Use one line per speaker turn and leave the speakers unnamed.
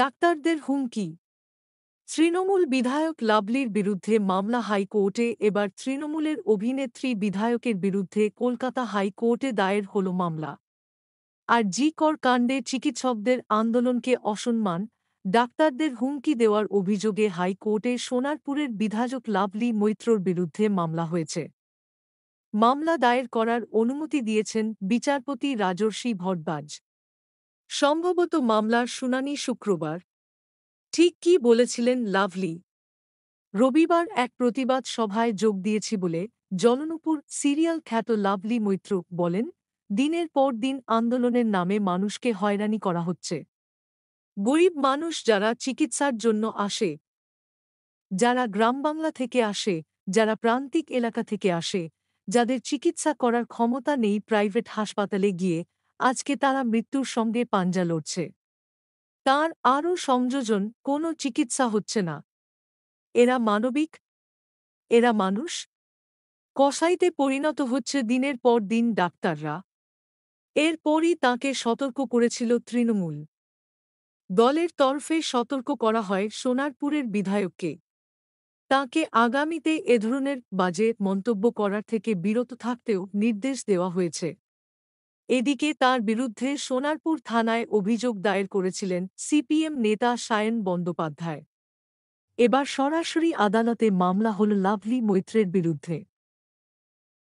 ডাক্তারদের হুমকি তৃণমূল বিধায়ক লাবলির বিরুদ্ধে মামলা হাইকোর্টে এবার তৃণমূলের অভিনেত্রী বিধায়কের বিরুদ্ধে কলকাতা হাইকোর্টে দায়ের হল মামলা আর জি কর কাণ্ডে চিকিৎসকদের আন্দোলনকে অসম্মান ডাক্তারদের হুমকি দেওয়ার অভিযোগে হাইকোর্টে সোনারপুরের বিধায়ক লাভলি মৈত্রর বিরুদ্ধে মামলা হয়েছে মামলা দায়ের করার অনুমতি দিয়েছেন বিচারপতি রাজর্ষি ভটবাজ সম্ভবত মামলার শুনানি শুক্রবার ঠিক কি বলেছিলেন লাভলি রবিবার এক প্রতিবাদ সভায় যোগ দিয়েছি বলে জলনপুর সিরিয়াল খ্যাত লাভলি মৈত্র বলেন দিনের পর দিন আন্দোলনের নামে মানুষকে হয়রানি করা হচ্ছে গরিব মানুষ যারা চিকিৎসার জন্য আসে যারা গ্রাম বাংলা থেকে আসে যারা প্রান্তিক এলাকা থেকে আসে যাদের চিকিৎসা করার ক্ষমতা নেই প্রাইভেট হাসপাতালে গিয়ে আজকে তারা মৃত্যুর সঙ্গে পাঞ্জা লড়ছে তার আরও সংযোজন কোনো চিকিৎসা হচ্ছে না এরা মানবিক এরা মানুষ কসাইতে পরিণত হচ্ছে দিনের পর দিন ডাক্তাররা এরপরই তাকে সতর্ক করেছিল তৃণমূল দলের তরফে সতর্ক করা হয় সোনারপুরের বিধায়ককে তাকে আগামীতে এ ধরনের বাজে মন্তব্য করার থেকে বিরত থাকতেও নির্দেশ দেওয়া হয়েছে এদিকে তার বিরুদ্ধে সোনারপুর থানায় অভিযোগ দায়ের করেছিলেন সিপিএম নেতা সায়ন বন্দ্যোপাধ্যায় এবার সরাসরি আদালতে মামলা হল লাভলি মৈত্রের বিরুদ্ধে